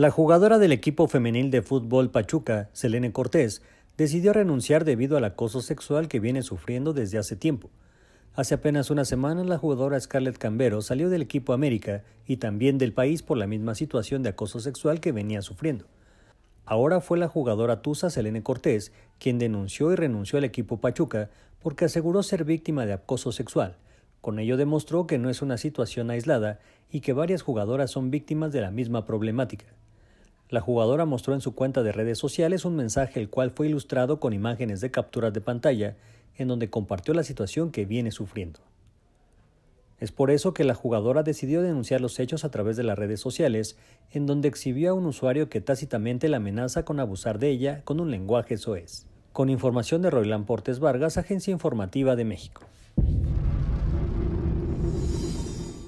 La jugadora del equipo femenil de fútbol Pachuca, Selene Cortés, decidió renunciar debido al acoso sexual que viene sufriendo desde hace tiempo. Hace apenas una semana la jugadora Scarlett Cambero salió del equipo América y también del país por la misma situación de acoso sexual que venía sufriendo. Ahora fue la jugadora Tusa Selene Cortés quien denunció y renunció al equipo Pachuca porque aseguró ser víctima de acoso sexual. Con ello demostró que no es una situación aislada y que varias jugadoras son víctimas de la misma problemática. La jugadora mostró en su cuenta de redes sociales un mensaje el cual fue ilustrado con imágenes de capturas de pantalla en donde compartió la situación que viene sufriendo. Es por eso que la jugadora decidió denunciar los hechos a través de las redes sociales, en donde exhibió a un usuario que tácitamente la amenaza con abusar de ella con un lenguaje soez. Con información de Roilán Portes Vargas, Agencia Informativa de México.